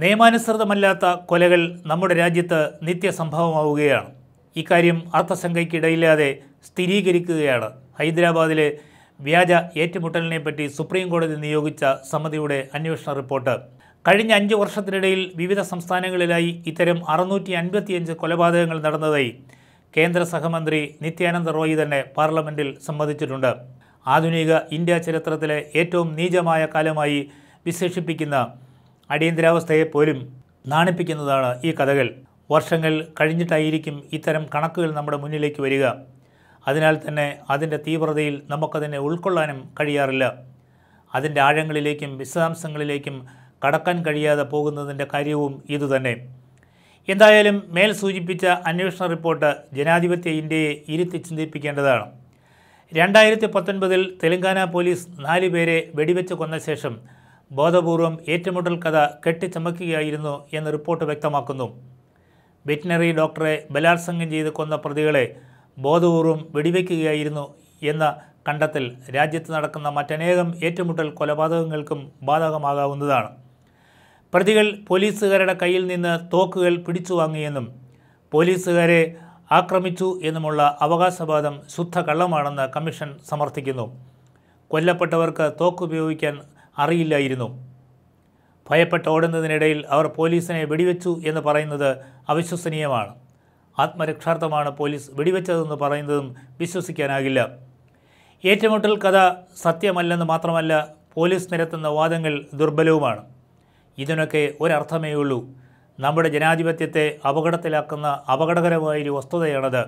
നിയമാനുസൃതമല്ലാത്ത കൊലകൾ നമ്മുടെ രാജ്യത്ത് നിത്യസംഭവമാവുകയാണ് ഇക്കാര്യം അർത്ഥശങ്കയ്ക്കിടയില്ലാതെ സ്ഥിരീകരിക്കുകയാണ് ഹൈദരാബാദിലെ വ്യാജ ഏറ്റുമുട്ടലിനെപ്പറ്റി സുപ്രീം കോടതി നിയോഗിച്ച സമിതിയുടെ അന്വേഷണ റിപ്പോർട്ട് കഴിഞ്ഞ അഞ്ച് വർഷത്തിനിടയിൽ വിവിധ സംസ്ഥാനങ്ങളിലായി ഇത്തരം അറുന്നൂറ്റി അൻപത്തിയഞ്ച് കൊലപാതകങ്ങൾ നടന്നതായി കേന്ദ്ര സഹമന്ത്രി നിത്യാനന്ദ റോയി തന്നെ പാർലമെൻറ്റിൽ സമ്മതിച്ചിട്ടുണ്ട് ആധുനിക ഇന്ത്യ ചരിത്രത്തിലെ ഏറ്റവും നീചമായ കാലമായി വിശേഷിപ്പിക്കുന്ന അടിയന്തരാവസ്ഥയെ പോലും നാണിപ്പിക്കുന്നതാണ് ഈ കഥകൾ വർഷങ്ങൾ കഴിഞ്ഞിട്ടായിരിക്കും ഇത്തരം കണക്കുകൾ നമ്മുടെ മുന്നിലേക്ക് വരിക അതിനാൽ തന്നെ അതിൻ്റെ തീവ്രതയിൽ നമുക്കതിനെ ഉൾക്കൊള്ളാനും കഴിയാറില്ല അതിൻ്റെ ആഴങ്ങളിലേക്കും വിശദാംശങ്ങളിലേക്കും കടക്കാൻ കഴിയാതെ പോകുന്നതിൻ്റെ കാര്യവും ഇതുതന്നെ എന്തായാലും മേൽ സൂചിപ്പിച്ച അന്വേഷണ റിപ്പോർട്ട് ജനാധിപത്യ ഇന്ത്യയെ ഇരുത്തി ചിന്തിപ്പിക്കേണ്ടതാണ് രണ്ടായിരത്തി പത്തൊൻപതിൽ തെലങ്കാന പോലീസ് നാല് പേരെ വെടിവെച്ച് കൊന്ന ശേഷം ബോധപൂർവം ഏറ്റുമുട്ടൽ കഥ കെട്ടിച്ചമക്കുകയായിരുന്നു എന്ന് റിപ്പോർട്ട് വ്യക്തമാക്കുന്നു വെറ്റിനറി ഡോക്ടറെ ബലാത്സംഗം ചെയ്ത് കൊന്ന പ്രതികളെ ബോധപൂർവം വെടിവെക്കുകയായിരുന്നു എന്ന കണ്ടെത്തൽ രാജ്യത്ത് നടക്കുന്ന മറ്റനേകം ഏറ്റുമുട്ടൽ കൊലപാതകങ്ങൾക്കും ബാധകമാകാവുന്നതാണ് പ്രതികൾ പോലീസുകാരുടെ കയ്യിൽ നിന്ന് തോക്കുകൾ പിടിച്ചു വാങ്ങിയെന്നും പോലീസുകാരെ ആക്രമിച്ചു എന്നുമുള്ള അവകാശവാദം ശുദ്ധ കള്ളമാണെന്ന് കമ്മീഷൻ സമർത്ഥിക്കുന്നു കൊല്ലപ്പെട്ടവർക്ക് തോക്കുപയോഗിക്കാൻ അറിയില്ലായിരുന്നു ഭയപ്പെട്ട് ഓടുന്നതിനിടയിൽ അവർ പോലീസിനെ വെടിവെച്ചു എന്ന് പറയുന്നത് അവിശ്വസനീയമാണ് ആത്മരക്ഷാർത്ഥമാണ് പോലീസ് വെടിവെച്ചതെന്ന് പറയുന്നതും വിശ്വസിക്കാനാകില്ല ഏറ്റുമുട്ടൽ കഥ സത്യമല്ലെന്ന് മാത്രമല്ല പോലീസ് നിരത്തുന്ന വാദങ്ങൾ ദുർബലവുമാണ് ഇതിനൊക്കെ ഒരർത്ഥമേ ഉള്ളൂ നമ്മുടെ ജനാധിപത്യത്തെ അപകടത്തിലാക്കുന്ന അപകടകരമായൊരു വസ്തുതയാണത്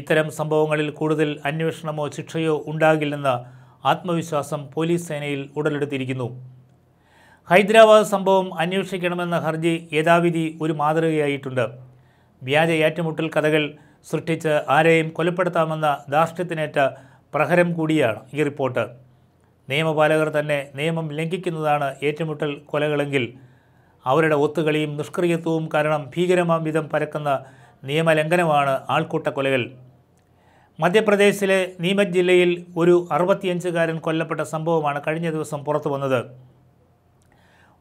ഇത്തരം സംഭവങ്ങളിൽ കൂടുതൽ അന്വേഷണമോ ശിക്ഷയോ ഉണ്ടാകില്ലെന്ന് ആത്മവിശ്വാസം പോലീസ് സേനയിൽ ഉടലെടുത്തിരിക്കുന്നു ഹൈദരാബാദ് സംഭവം അന്വേഷിക്കണമെന്ന ഹർജി യഥാവിധി ഒരു മാതൃകയായിട്ടുണ്ട് വ്യാജ ഏറ്റുമുട്ടൽ കഥകൾ സൃഷ്ടിച്ച് ആരെയും കൊലപ്പെടുത്താമെന്ന ധാർഷ്ട്യത്തിനേറ്റ പ്രഹരം കൂടിയാണ് ഈ റിപ്പോർട്ട് നിയമപാലകർ തന്നെ നിയമം ലംഘിക്കുന്നതാണ് ഏറ്റുമുട്ടൽ കൊലകളെങ്കിൽ അവരുടെ ഒത്തുകളിയും നിഷ്ക്രിയത്വവും കാരണം ഭീകരമാം വിധം പരക്കുന്ന നിയമലംഘനമാണ് ആൾക്കൂട്ട കൊലകൾ മധ്യപ്രദേശിലെ നീമത് ജില്ലയിൽ ഒരു അറുപത്തിയഞ്ചുകാരൻ കൊല്ലപ്പെട്ട സംഭവമാണ് കഴിഞ്ഞ ദിവസം പുറത്തു വന്നത്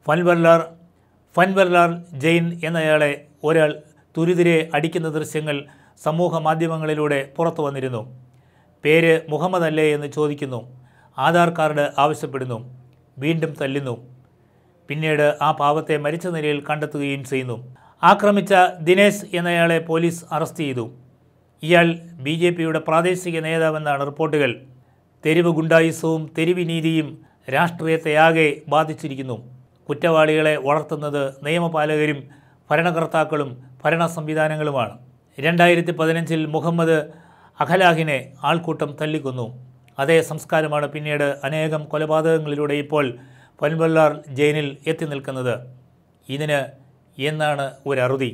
ഫൻവർലാർ ഫൻവർലാർ ജെയിൻ എന്നയാളെ ഒരാൾ തുരിതിരെ അടിക്കുന്ന ദൃശ്യങ്ങൾ സമൂഹ മാധ്യമങ്ങളിലൂടെ പുറത്തു വന്നിരുന്നു പേര് മുഹമ്മദ് അല്ലേ എന്ന് ചോദിക്കുന്നു ആധാർ കാർഡ് ആവശ്യപ്പെടുന്നു വീണ്ടും തല്ലുന്നു പിന്നീട് ആ പാവത്തെ മരിച്ച നിലയിൽ കണ്ടെത്തുകയും ചെയ്യുന്നു ആക്രമിച്ച ദിനേശ് എന്നയാളെ പോലീസ് അറസ്റ്റ് ചെയ്തു ഇയാൾ ബി ജെ പിയുടെ പ്രാദേശിക നേതാവെന്നാണ് റിപ്പോർട്ടുകൾ തെരുവ് ഗുണ്ടായുസവും തെരുവിനീതിയും രാഷ്ട്രീയത്തെ ആകെ ബാധിച്ചിരിക്കുന്നു കുറ്റവാളികളെ വളർത്തുന്നത് നിയമപാലകരും ഭരണകർത്താക്കളും ഭരണ സംവിധാനങ്ങളുമാണ് രണ്ടായിരത്തി പതിനഞ്ചിൽ മുഹമ്മദ് അഖലാഹിനെ ആൾക്കൂട്ടം തല്ലിക്കൊന്നു അതേ സംസ്കാരമാണ് പിന്നീട് അനേകം കൊലപാതകങ്ങളിലൂടെ ഇപ്പോൾ പൻവല്ലാർ ജയിലിൽ എത്തി നിൽക്കുന്നത് ഇതിന് എന്നാണ് ഒരു